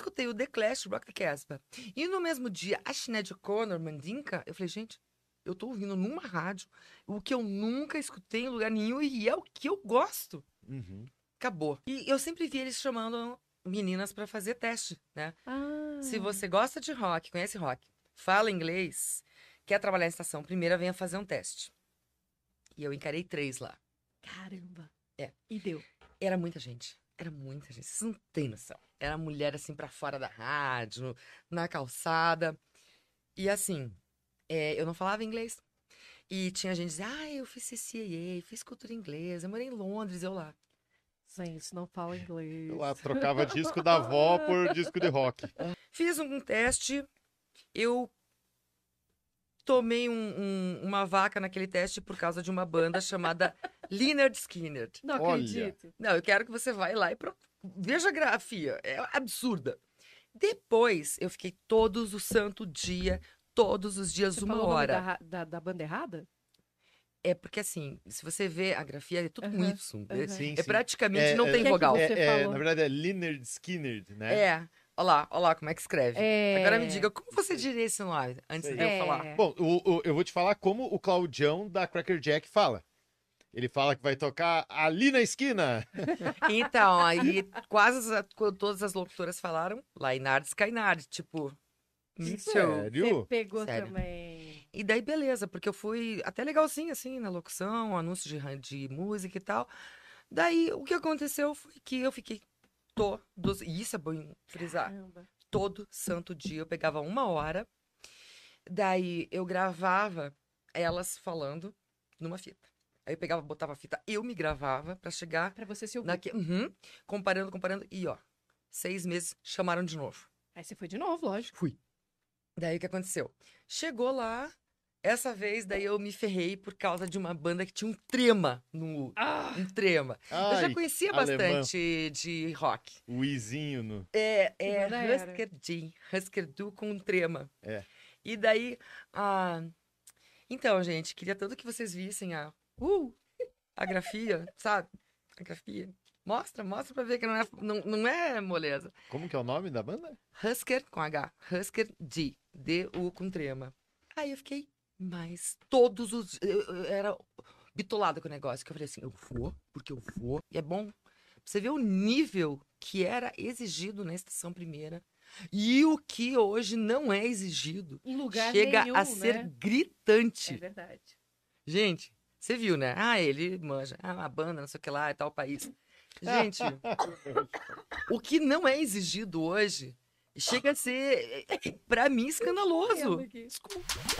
escutei o The Clash, Rock the Casbah. E no mesmo dia, a Sinead Connor, Mandinka, eu falei, gente, eu tô ouvindo numa rádio o que eu nunca escutei em lugar nenhum e é o que eu gosto. Uhum. Acabou. E eu sempre vi eles chamando meninas para fazer teste, né? Ah. Se você gosta de rock, conhece rock, fala inglês, quer trabalhar em estação primeira, venha fazer um teste. E eu encarei três lá. Caramba. É. E deu. Era muita gente. Era muita gente, vocês não têm noção. Era mulher assim para fora da rádio, na calçada. E assim, é, eu não falava inglês. E tinha gente dizendo, ah, eu fiz CCA, fiz cultura inglesa, eu morei em Londres, eu lá. Gente, não fala inglês. Eu lá trocava disco da avó por disco de rock. Fiz um teste, eu tomei um, um, uma vaca naquele teste por causa de uma banda chamada Leonard Skinner. Não Olha. acredito. Não, eu quero que você vá lá e pro... veja a grafia. É absurda. Depois, eu fiquei todos o santo dia, todos os dias, você uma hora. Da, da, da, banda errada? É porque assim, se você vê a grafia, é tudo uhum, com Y. Uhum. É, sim, é sim. praticamente é, não é, tem é vogal. É, é, na verdade, é Leonard Skinner, né? É. Olá, olá, como é que escreve? É... Agora me diga, como você diria esse nome antes de é... eu falar? É. Bom, o, o, eu vou te falar como o Claudião da Cracker Jack fala. Ele fala que vai tocar ali na esquina. Então, aí quase todas as locutoras falaram Lainard Skynard, tipo. Sério? Você pegou Sério. também. E daí, beleza, porque eu fui até legalzinho, assim, na locução, anúncio de, de música e tal. Daí, o que aconteceu foi que eu fiquei todos, e isso é bom frisar, Caramba. todo santo dia eu pegava uma hora, daí eu gravava elas falando numa fita. Aí eu pegava, botava a fita, eu me gravava para chegar. Pra você se ouvir. Naque... Uhum, comparando, comparando. E ó, seis meses, chamaram de novo. Aí você foi de novo, lógico. Fui. Daí o que aconteceu? Chegou lá, essa vez, daí eu me ferrei por causa de uma banda que tinha um trema no. Ah, um trema. Ai, eu já conhecia bastante de rock. O Izinho no. É, é Husker Jean. Husker Du com um trema. É. E daí. Ah, então, gente, queria tanto que vocês vissem a. Uh, a grafia, sabe? A grafia. Mostra, mostra pra ver que não é, não, não é moleza. Como que é o nome da banda? Husker com H. Husker D. D-U com trema. Aí eu fiquei mas todos os. Eu, eu era bitolada com o negócio, que eu falei assim: eu vou, porque eu vou. E é bom. Você vê o nível que era exigido na estação primeira e o que hoje não é exigido. Em lugar Chega nenhum, a ser né? gritante. É verdade. Gente, você viu, né? Ah, ele manja. Ah, uma banda, não sei o que lá, é tal país. Gente, o que não é exigido hoje chega a ser, eh, para mim, escandaloso. Desculpa.